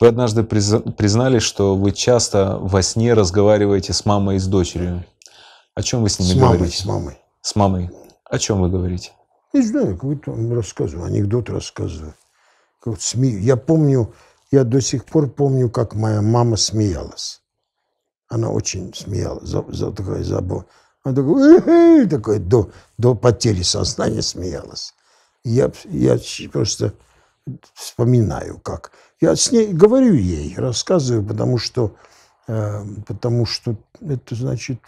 Вы однажды признались, что вы часто во сне разговариваете с мамой и с дочерью. О чем вы с ними с мамой, говорите? С мамой. С мамой. О чем вы говорите? Не знаю, какой-то рассказываю, анекдот рассказываю. Как смею. Я помню, я до сих пор помню, как моя мама смеялась. Она очень смеялась, за, за такая забава. Она такая, такой до, до потери сознания смеялась. Я, я просто вспоминаю как. Я с ней говорю ей, рассказываю, потому что, э, потому что это значит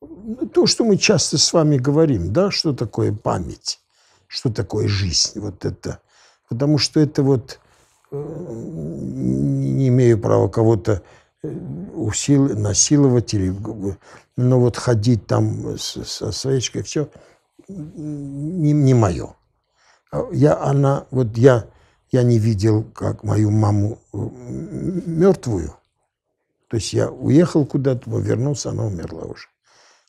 ну, то, что мы часто с вами говорим, да, что такое память, что такое жизнь, вот это. Потому что это вот э, не имею права кого-то э, усил, насиловать или, но вот ходить там со, со свечкой, все не, не мое. Я, она, вот я, я не видел, как мою маму э, мертвую. То есть я уехал куда-то, вернулся, она умерла уже.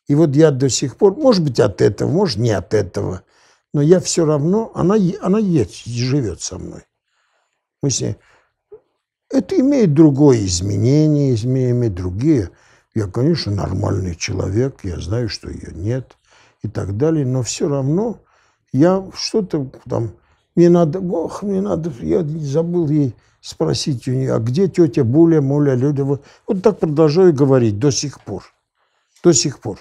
И вот я до сих пор, может быть, от этого, может, не от этого, но я все равно, она, она есть, живет со мной. Мы с ней, это имеет другое изменение, изменения другие. Я, конечно, нормальный человек, я знаю, что ее нет и так далее, но все равно я что-то там, мне надо, ох, мне надо, я забыл ей спросить у нее, а где тетя Буля, Муля, Люда, Вот так продолжаю говорить до сих пор. До сих пор.